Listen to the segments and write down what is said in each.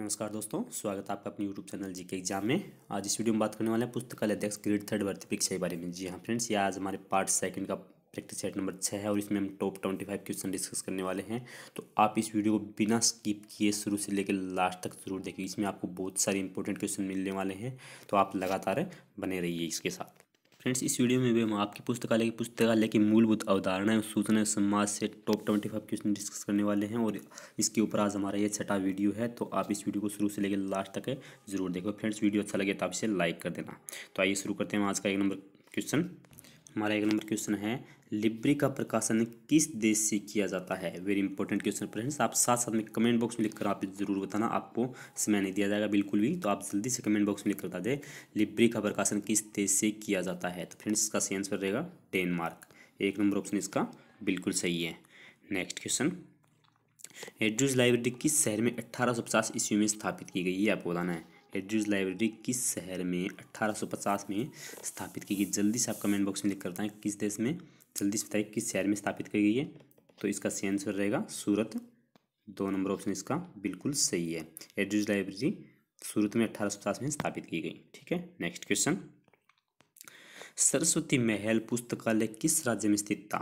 नमस्कार दोस्तों स्वागत है आपका अपने यूट्यूब चैनल जी के एग्जाम में आज इस वीडियो में बात करने वाले हैं पुस्तकालय अध्यक्ष ग्रेड थर्ड भर्ती परीक्षा के बारे में जी हाँ फ्रेंड्स ये आज हमारे पार्ट सेकंड का प्रैक्टिस सेट नंबर छः है और इसमें हम top twenty five question discuss करने वाले हैं तो आप इस वीडियो को बिना स्किप किए शुरू से लेकर लास्ट तक जरूर देखिए इसमें आपको बहुत सारे इंपॉर्टेंट क्वेश्चन मिलने वाले हैं तो आप लगातार बने रहिए इसके साथ फ्रेंड्स इस वीडियो में भी हम आपकी पुस्तकालय की पुस्तकालय की मूलभूत अवधारणाएं सूचना समाज से top twenty five question discuss करने वाले हैं और इसके ऊपर आज हमारा ये छठा वीडियो है तो आप इस वीडियो को शुरू से लेकर लास्ट तक जरूर देखो फ्रेंड्स वीडियो अच्छा लगे तो आप इसे लाइक कर देना तो आइए शुरू करते हैं आज का एक नंबर क्वेश्चन हमारा एक नंबर क्वेश्चन है लिब्री का प्रकाशन किस देश से किया जाता है वेरी इंपॉर्टेंट क्वेश्चन फ्रेंड्स आप साथ साथ में कमेंट बॉक्स में लिखकर आप जरूर बताना आपको समय नहीं दिया जाएगा बिल्कुल भी तो आप जल्दी से कमेंट बॉक्स में लिखकर बता दें लिब्री का प्रकाशन किस देश से किया जाता है तो फ्रेंड्स इसका सही आंसर रहेगा डेनमार्क एक नंबर ऑप्शन इसका बिल्कुल सही है नेक्स्ट क्वेश्चन एड्रूज लाइब्रेरी किस शहर में अट्ठारह सौ पचास ईस्वी में स्थापित की गई है आपको बताना है एड्रिज लाइब्रेरी किस शहर में 1850 में स्थापित की गई जल्दी से आप कमेंट बॉक्स में लिख करता है किस देश में जल्दी से बताइए किस शहर में स्थापित की गई है तो इसका सही आंसर रहेगा सूरत दो नंबर ऑप्शन इसका बिल्कुल सही है एड्रिज लाइब्रेरी सूरत में अट्ठारह में स्थापित की गई ठीक है नेक्स्ट क्वेश्चन सरस्वती महल पुस्तकालय किस राज्य में स्थित था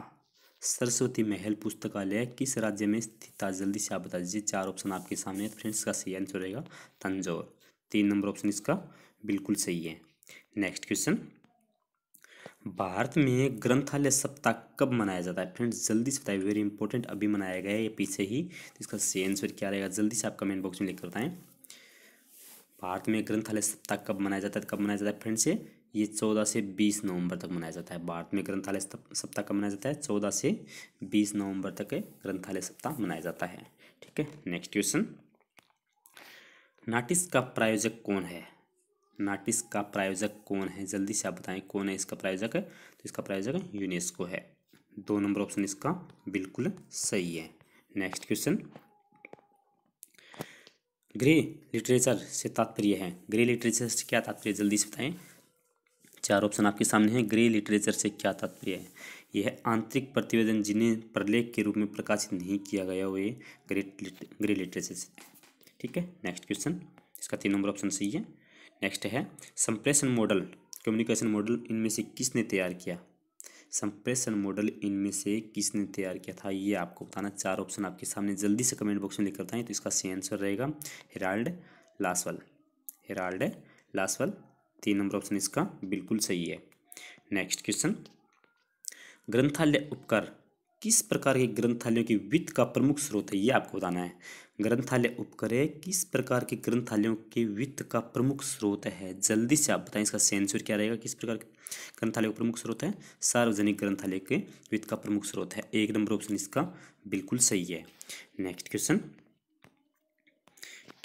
सरस्वती महल पुस्तकालय किस राज्य में स्थित था जल्दी से आप बता दीजिए चार ऑप्शन आपके सामने फ्रेंड्स तो का सही आंसर रहेगा तंजौर तीन नंबर ऑप्शन इसका बिल्कुल सही है नेक्स्ट क्वेश्चन भारत में ग्रंथालय सप्ताह कब मनाया जाता है फ्रेंड्स जल्दी से बताइए वेरी इंपॉर्टेंट अभी मनाया गया है पीछे ही तो इसका सही आंसर क्या रहेगा जल्दी से आप कमेंट बॉक्स में लिखकर बताएं भारत में ग्रंथालय सप्ताह कब मनाया जाता है कब मनाया जाता है फ्रेंड्स ये ये चौदह से बीस नवंबर तक मनाया जाता है भारत में ग्रंथालय सप्ताह कब मनाया जाता है चौदह से बीस नवंबर तक ग्रंथालय सप्ताह मनाया जाता है ठीक है नेक्स्ट क्वेश्चन नाटिस का प्रायोजक कौन है नाटिस का प्रायोजक कौन है जल्दी से आप बताएं कौन है इसका प्रायोजक है तो इसका प्रायोजक यूनेस्को है दो नंबर ऑप्शन इसका बिल्कुल सही है नेक्स्ट क्वेश्चन ग्रे लिटरेचर से तात्पर्य है ग्रे लिटरेचर से क्या तात्पर्य जल्दी से बताएं चार ऑप्शन आपके सामने हैं ग्रे लिटरेचर से क्या तात्पर्य है यह आंतरिक प्रतिवेदन जिन्हें प्रलेख के रूप में प्रकाशित नहीं किया गया वे ग्रे ग्रे लिटरेचर से ठीक है नेक्स्ट क्वेश्चन इसका तीन नंबर ऑप्शन सही है नेक्स्ट है संप्रेषण मॉडल कम्युनिकेशन मॉडल इनमें से किसने तैयार किया संप्रेषण मॉडल इनमें से किसने तैयार किया था ये आपको बताना चार ऑप्शन आपके सामने जल्दी से कमेंट बॉक्स में लिख करता है तो इसका सही आंसर रहेगा हेराल्ड लासवल हेराल्ड लासवल तीन नंबर ऑप्शन इसका बिल्कुल सही है नेक्स्ट क्वेश्चन ग्रंथालय उपकर किस प्रकार के ग्रंथालयों की वित्त का प्रमुख स्रोत है ये आपको बताना है ग्रंथालय उपक्रय किस प्रकार के ग्रंथालयों के वित्त का प्रमुख स्रोत है जल्दी से आप बताएं इसका सेंसर क्या रहेगा किस प्रकार के ग्रंथालय का प्रमुख स्रोत है सार्वजनिक ग्रंथालय के वित्त का प्रमुख स्रोत है एक नंबर ऑप्शन इसका बिल्कुल सही है नेक्स्ट क्वेश्चन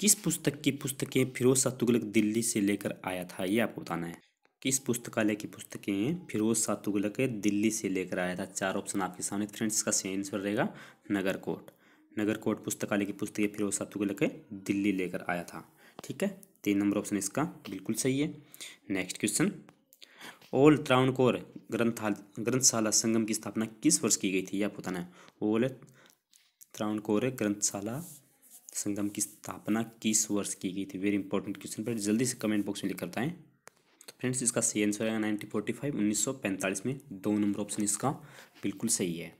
किस पुस्तक की पुस्तकें फिरोज शाह तुगलक दिल्ली से लेकर आया था ये आपको बताना है किस पुस्तकालय की पुस्तकें फिरोज शाह तुगलक दिल्ली से लेकर आया था चार ऑप्शन आपके सामने फ्रेंड्स इसका सही आंसर रहेगा कोट नगर कोट पुस्तकालय की पुस्तकें वो शाह तुगलक के दिल्ली लेकर आया था ठीक है तीन नंबर ऑप्शन इसका बिल्कुल सही है नेक्स्ट क्वेश्चन ओल त्रावणकोर ग्रंथाल ग्रंथशाला संगम की स्थापना किस वर्ष की गई थी यह पता है ओल त्रावणकोर ग्रंथशाला संगम की स्थापना किस वर्ष की गई थी वेरी इंपॉर्टेंट क्वेश्चन पर जल्दी से कमेंट बॉक्स में लिख बताएं तो फ्रेंड्स इसका सही आंसर है नाइनटीन फोर्टी फाइव उन्नीस सौ पैंतालीस में दो नंबर ऑप्शन इसका बिल्कुल सही है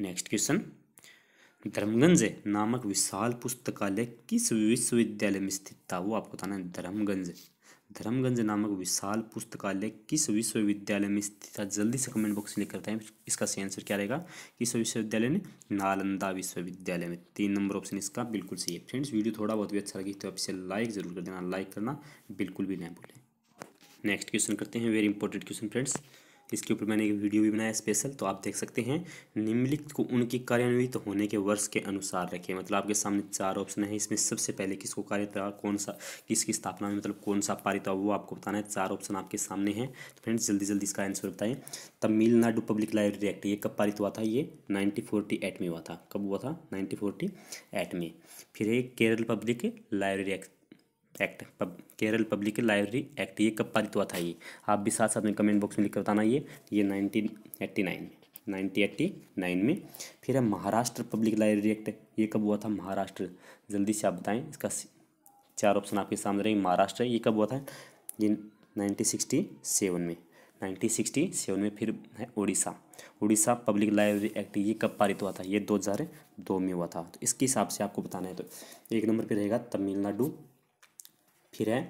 नेक्स्ट क्वेश्चन धर्मगंज नामक विशाल पुस्तकालय किस विश्वविद्यालय में स्थित था वो आपको बताना है धर्मगंज धर्मगंज नामक विशाल पुस्तकालय किस विश्वविद्यालय में स्थित था जल्दी से कमेंट बॉक्स में करते हैं इसका सही आंसर क्या रहेगा किस विश्वविद्यालय में नालंदा विश्वविद्यालय में तीन नंबर ऑप्शन इसका बिल्कुल सही है फ्रेंड्स वीडियो थोड़ा बहुत भी अच्छा लगी तो आप इसे लाइक जरूर कर देना लाइक करना बिल्कुल भी नहीं भूलें नेक्स्ट क्वेश्चन करते हैं वेरी इंपॉर्टेंट क्वेश्चन फ्रेंड्स इसके ऊपर मैंने एक वीडियो भी बनाया स्पेशल तो आप देख सकते हैं निम्नलिखित को उनके कार्यान्वित होने के वर्ष के अनुसार रखें मतलब आपके सामने चार ऑप्शन है इसमें सबसे पहले किसको कार्य कौन सा किसकी स्थापना में मतलब कौन सा पारित हुआ वो आपको बताना है चार ऑप्शन आपके सामने हैं तो फ्रेंड्स जल्दी जल्दी इसका आंसर बताएं तमिलनाडु पब्लिक लाइब्रेरी एक्ट ये कब पारित हुआ था ये नाइनटीन फोर्टी एट में हुआ था कब हुआ था नाइनटीन फोर्टी एट में फिर है Kerala public library act act पब, केरल पब्लिक लाइब्रेरी एक्ट ये कब पारित हुआ था ये आप भी साथ साथ में कमेंट बॉक्स में लिख बताना ये ये नाइनटीन एट्टी नाइन में नाइनटीन एट्टी नाइन में फिर है महाराष्ट्र पब्लिक लाइब्रेरी एक्ट ये कब हुआ था महाराष्ट्र जल्दी से आप बताएं इसका चार ऑप्शन आपके सामने रहेंगे महाराष्ट्र ये कब हुआ था ये नाइनटीन सिक्सटी सेवन में नाइनटीन सिक्सटी सेवन में फिर है Orissa Orissa public library act ये कब पारित हुआ था ये दो हज़ार दो में हुआ था तो इसके हिसाब से आपको बताना है तो एक नंबर पे रहेगा तमिलनाडु फिर है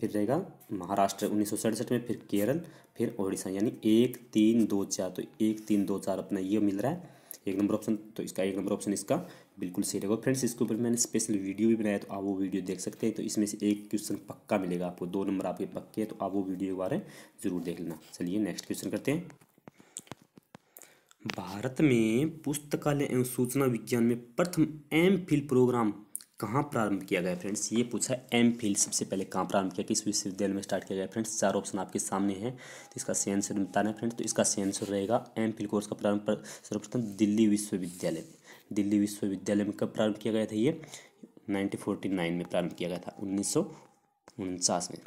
फिर रहेगा महाराष्ट्र उन्नीस में फिर केरल फिर ओडिशा यानी एक तीन दो चार तो एक तीन दो चार अपना ये मिल रहा है एक नंबर ऑप्शन तो इसका एक नंबर ऑप्शन इसका बिल्कुल सही रहेगा फ्रेंड्स इसके ऊपर मैंने स्पेशल वीडियो भी बनाया तो आप वो वीडियो देख सकते हैं तो इसमें से एक क्वेश्चन पक्का मिलेगा आपको दो नंबर आपके पक्के हैं तो आप वो वीडियो के बारे ज़रूर देख लेना चलिए नेक्स्ट क्वेश्चन करते हैं भारत में पुस्तकालय एवं सूचना विज्ञान में प्रथम एम फिल प्रोग्राम कहाँ प्रारंभ किया गया फ्रेंड्स ये पूछा एम फिल सबसे पहले कहाँ प्रारंभ किया किस विश्वविद्यालय में स्टार्ट किया गया फ्रेंड्स चार ऑप्शन आपके सामने हैं तो इसका सही आंसर बताना है फ्रेंड्स तो इसका सही आंसर रहेगा एम फिल कोर्स का प्रारंभ सर्वप्रथम दिल्ली विश्वविद्यालय दिल्ली विश्वविद्यालय में कब प्रारंभ किया गया था ये नाइनटीन में प्रारंभ किया गया था उन्नीस में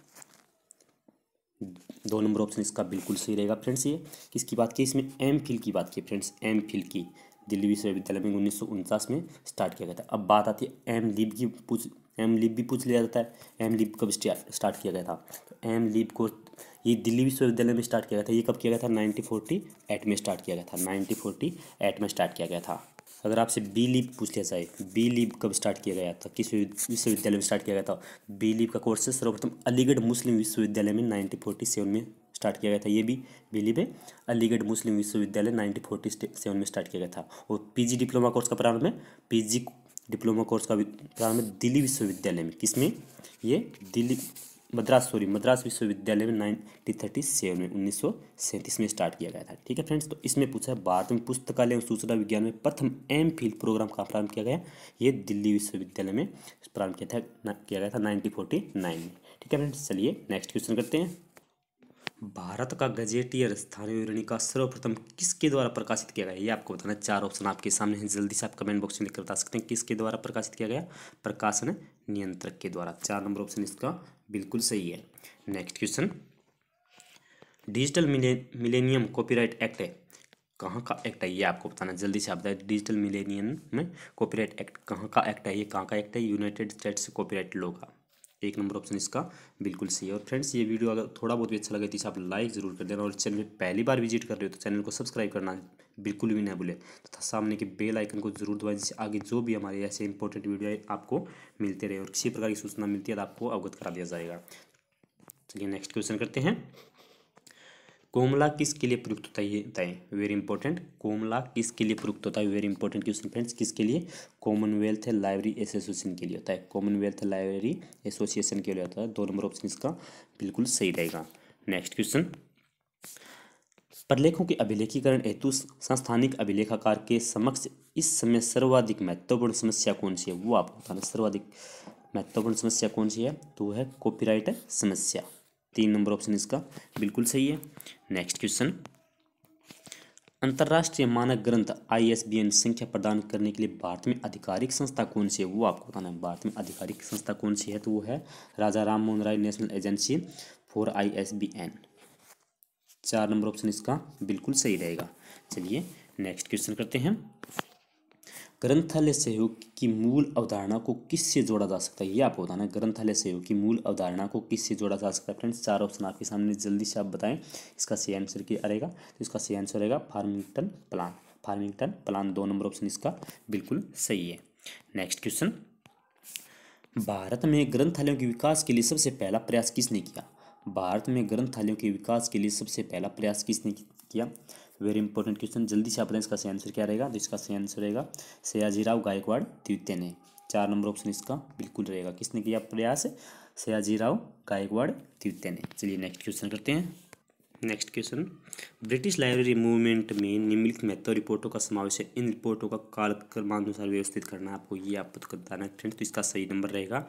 दो नंबर ऑप्शन इसका बिल्कुल सही रहेगा फ्रेंड्स ये किसकी बात की इसमें एम फिल की बात की फ्रेंड्स एम फिल की दिल्ली विश्वविद्यालय में उन्नीस में स्टार्ट किया गया था अब बात आती है एम लीब की पूछ एम लीब भी पूछ लिया जाता है एम लीब कब स्टार्ट किया गया था तो एम लीब को ये दिल्ली विश्वविद्यालय में स्टार्ट किया गया था ये कब किया गया था नाइनटीन एट में स्टार्ट किया गया था नाइनटीन एट में स्टार्ट किया गया था अगर आपसे बी लीप पूछ लिया जाए बी लीप कब स्टार्ट किया गया था किस विश्वविद्यालय में स्टार्ट किया गया था बी लीप का कोर्स सर्वप्रथम अलीगढ़ मुस्लिम विश्वविद्यालय में नाइनटीन फोर्टी सेवन में स्टार्ट किया गया था ये भी बिजली में अलीगढ़ मुस्लिम विश्वविद्यालय नाइनटीन फोर्टी सेवन में स्टार्ट किया गया था और पीजी डिप्लोमा कोर्स का प्रारंभ है पीजी डिप्लोमा कोर्स का प्रारंभ है दिल्ली विश्वविद्यालय में किसमें ये दिल्ली मद्रास सॉरी मद्रास विश्वविद्यालय में नाइनटीन थर्टी सेवन में उन्नीस सौ सैंतीस में स्टार्ट किया गया था ठीक है फ्रेंड्स तो इसमें पूछा है भारत में पुस्तकालय और सूचना विज्ञान में प्रथम एम फिल प्रोग्राम का प्रारंभ किया गया ये दिल्ली विश्वविद्यालय में प्रारंभ किया था किया गया था नाइनटीन फोर्टी नाइन में ठीक है फ्रेंड्स चलिए नेक्स्ट क्वेश्चन करते हैं भारत का गजेटियर स्थानीय विवरणी का सर्वप्रथम किसके द्वारा प्रकाशित किया गया ये आपको बताना चार ऑप्शन आपके सामने हैं जल्दी से आप कमेंट बॉक्स में लिखकर बता सकते हैं किसके द्वारा प्रकाशित किया गया प्रकाशन नियंत्रक के द्वारा चार नंबर ऑप्शन इसका बिल्कुल सही है next question digital millennium copyright act है कहाँ का एक्ट है ये आपको बताना जल्दी से आप बताए डिजिटल मिलेनियम में कॉपीराइट एक्ट कहाँ का एक्ट है ये कहाँ का एक्ट है यूनाइटेड स्टेट्स कॉपीराइट लॉ का एक नंबर ऑप्शन इसका बिल्कुल सही है और फ्रेंड्स ये वीडियो अगर थोड़ा बहुत भी अच्छा लगे तो इसे आप लाइक जरूर कर देना और चैनल पर पहली बार विजिट कर रहे हो तो चैनल को सब्सक्राइब करना बिल्कुल भी ना भूले तथा सामने के बेल आइकन को जरूर दबाएं जिससे आगे जो भी हमारे ऐसे इंपॉर्टेंट वीडियो आपको मिलते रहे और किसी प्रकार की सूचना मिलती है तो आपको अवगत करा दिया जाएगा चलिए नेक्स्ट क्वेश्चन करते हैं कोमला किसके लिए प्रयुक्त होता है ये वेरी इंपॉर्टेंट कोमला किसके लिए प्रयुक्त होता है वेरी इंपॉर्टेंट क्वेश्चन फ्रेंड्स किसके लिए कॉमनवेल्थ लाइब्रेरी एसोसिएशन के लिए होता है कॉमनवेल्थ लाइब्रेरी एसोसिएशन के लिए होता है दो नंबर ऑप्शन इसका बिल्कुल सही रहेगा नेक्स्ट क्वेश्चन प्रलेखों के अभिलेखीकरण हेतु संस्थानिक अभिलेखाकार के समक्ष इस समय सर्वाधिक महत्वपूर्ण समस्या कौन सी है वो आपको बताना सर्वाधिक महत्वपूर्ण समस्या कौन सी है तो है कॉपीराइट समस्या तीन नंबर ऑप्शन इसका बिल्कुल सही है नेक्स्ट क्वेश्चन अंतर्राष्ट्रीय मानक ग्रंथ आईएसबीएन संख्या प्रदान करने के लिए भारत में आधिकारिक संस्था कौन सी है वो आपको बताना है भारत में आधिकारिक संस्था कौन सी है तो वो है Raja Ram Mohan Roy national agency for ISBN चार नंबर ऑप्शन इसका बिल्कुल सही रहेगा चलिए नेक्स्ट क्वेश्चन करते हैं ग्रंथालय सहयोग की मूल अवधारणा को किससे जोड़ा जा सकता है ये आपको बताना है ग्रंथालय सहयोग की मूल अवधारणा को किससे जोड़ा जा सकता है फ्रेंड्स चार ऑप्शन आपके सामने जल्दी से आप बताएं इसका सही आंसर क्या रहेगा तो इसका सही आंसर रहेगा फार्मिंगटन प्लान फार्मिंगटन प्लान दो नंबर ऑप्शन इसका बिल्कुल सही है नेक्स्ट क्वेश्चन भारत में ग्रंथालयों के विकास के लिए सबसे पहला प्रयास किसने किया भारत में ग्रंथालयों के विकास के लिए सबसे पहला प्रयास किसने किया वेरी इंपॉर्टेंट क्वेश्चन जल्दी से आप बताएं इसका सही आंसर क्या रहेगा तो इसका सही आंसर रहेगा सयाजीराव गायकवाड़ द्वितीय ने चार नंबर ऑप्शन इसका बिल्कुल रहेगा किसने किया प्रयास सयाजीराव गायकवाड़ द्वितीय ने चलिए नेक्स्ट क्वेश्चन करते हैं next question British library movement में निम्नलिखित महत्व रिपोर्टों का समावेश है इन रिपोर्टों का काल क्रमानुसार व्यवस्थित करना आपको ये आपको तो बताना है फ्रेंड तो इसका सही नंबर रहेगा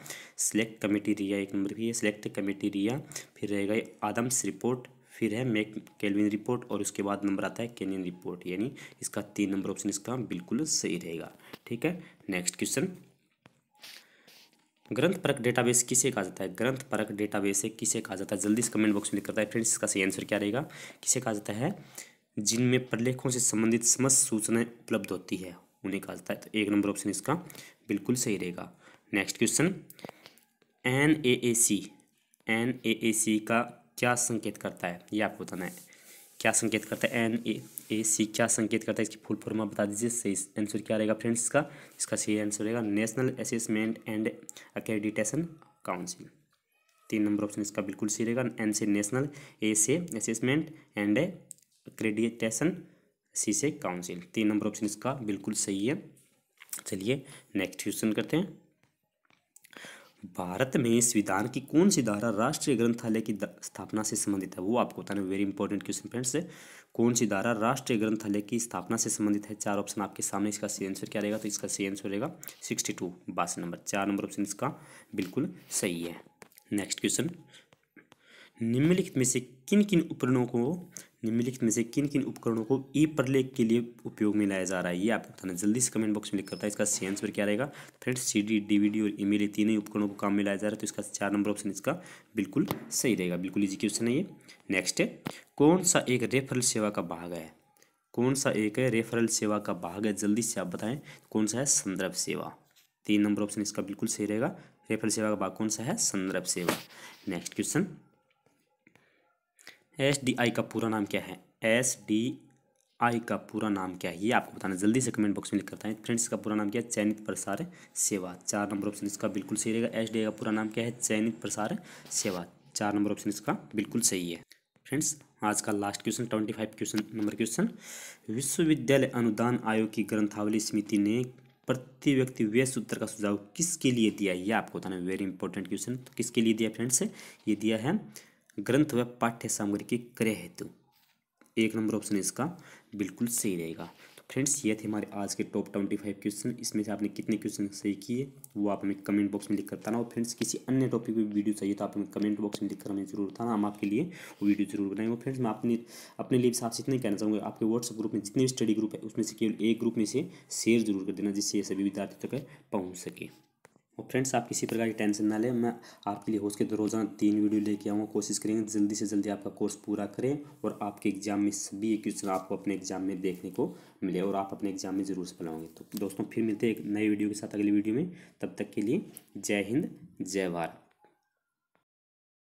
सिलेक्ट कमेटी रिया एक नंबर भी है सिलेक्ट कमेटी रिया फिर रहेगा आदम्स रिपोर्ट फिर है मेक कैलविन रिपोर्ट और उसके बाद नंबर आता है केनियन रिपोर्ट यानी इसका तीन नंबर ऑप्शन इसका बिल्कुल सही रहेगा ठीक है नेक्स्ट क्वेश्चन ग्रंथ परक डेटाबेस किसे कहा जाता है ग्रंथ परक डेटाबेस है किसे कहा जाता है जल्दी से कमेंट बॉक्स में लिख करता है फ्रेंड्स इसका सही आंसर क्या रहेगा किसे कहा जाता है जिनमें प्रलेखों से संबंधित समस्त सूचनाएं उपलब्ध होती है उन्हें कहा जाता है तो एक नंबर ऑप्शन इसका बिल्कुल सही रहेगा next question N A A C N A A C का क्या संकेत करता है ये आपको बताना है क्या संकेत करता है एन ए ए सी क्या संकेत करता है इसकी फुल फॉर्मा बता दीजिए सही आंसर क्या रहेगा फ्रेंड्स इसका इसका सही आंसर रहेगा national assessment and accreditation council तीन नंबर ऑप्शन इसका बिल्कुल सही रहेगा एन से नेशनल ए से असेसमेंट एंड अक्रेडिटेशन सी से काउंसिल तीन नंबर ऑप्शन इसका बिल्कुल सही है चलिए नेक्स्ट क्वेश्चन करते हैं भारत में संविधान की कौन सी धारा राष्ट्रीय ग्रंथालय की स्थापना से संबंधित है वो आपको बताने वेरी इंपॉर्टेंट क्वेश्चन फ्रेंड्स है कौन सी धारा राष्ट्रीय ग्रंथालय की स्थापना से संबंधित है चार ऑप्शन आपके सामने इसका सही आंसर क्या रहेगा तो इसका सही आंसर रहेगा सिक्सटी टू बासठ नंबर चार नंबर ऑप्शन इसका बिल्कुल सही है नेक्स्ट क्वेश्चन निम्नलिखित में से किन किन उपकरणों को निम्नलिखित में से किन किन उपकरणों को ई प्रलेख के लिए उपयोग में लाया जा रहा है ये आपको बताना जल्दी से कमेंट बॉक्स में लिख करता है इसका सही आंसर क्या रहेगा फ्रेंड्स सी डी डीवीडी और ईमेल ये तीनों उपकरणों को काम में लाया जा रहा है तो इसका चार नंबर ऑप्शन इसका बिल्कुल सही रहेगा बिल्कुल इजी क्वेश्चन है ये नेक्स्ट है कौन सा एक रेफरल सेवा का भाग है कौन सा एक है रेफरल सेवा का भाग है जल्दी से आप बताएं कौन सा है संदर्भ सेवा तीन नंबर ऑप्शन इसका बिल्कुल सही रहेगा रेफरल सेवा का भाग कौन सा है संदर्भ सेवा next question S D I का पूरा नाम क्या है एस डी आई का पूरा नाम क्या है ये आपको बताना जल्दी से कमेंट बॉक्स में लिख करता है फ्रेंड्स का पूरा नाम क्या है चयनित प्रसार सेवा चार नंबर ऑप्शन इसका बिल्कुल सही रहेगा एस डी आई का पूरा नाम क्या है चयनित प्रसार सेवा चार नंबर ऑप्शन इसका बिल्कुल सही है फ्रेंड्स आज का last question twenty five question number question विश्वविद्यालय अनुदान आयोग की ग्रंथावली समिति ने प्रति व्यक्ति व्यय सूत्र का सुझाव किसके लिए दिया ये आपको बताना वेरी इंपॉर्टेंट क्वेश्चन तो किसके लिए दिया फ्रेंड्स ये दिया है ग्रंथ व पाठ्य सामग्री के क्रय हेतु एक नंबर ऑप्शन इसका बिल्कुल सही रहेगा तो फ्रेंड्स ये थे हमारे आज के टॉप ट्वेंटी फाइव क्वेश्चन इसमें से आपने कितने क्वेश्चन सही किए वो आप हमें कमेंट बॉक्स में लिख कर बताना और फ्रेंड्स किसी अन्य टॉपिक पे वीडियो चाहिए तो आप हमें कमेंट बॉक्स में लिखकर हमें जरूर बताना हम आपके लिए वो वीडियो जरूर बनाएंगे फ्रेंड्स मैं अपने अपने लिए साफ इतना कहना चाहूँगा आपके व्हाट्सअप ग्रुप में जितने भी स्टडी ग्रुप है उसमें से केवल एक ग्रुप में से शेयर जरूर कर देना जिससे ये सभी विद्यार्थी तक पहुँच सके और फ्रेंड्स आप किसी प्रकार की टेंशन ना लें मैं आपके लिए हो के रोज़ाना तीन वीडियो लेके आऊँगा कोशिश करेंगे जल्दी से जल्दी आपका कोर्स पूरा करें और आपके एग्जाम में सभी क्वेश्चन आपको अपने एग्जाम में देखने को मिले और आप अपने एग्जाम में ज़रूर से होंगे तो दोस्तों फिर मिलते हैं एक नई वीडियो के साथ अगली वीडियो में तब तक के लिए जय हिंद जय भारत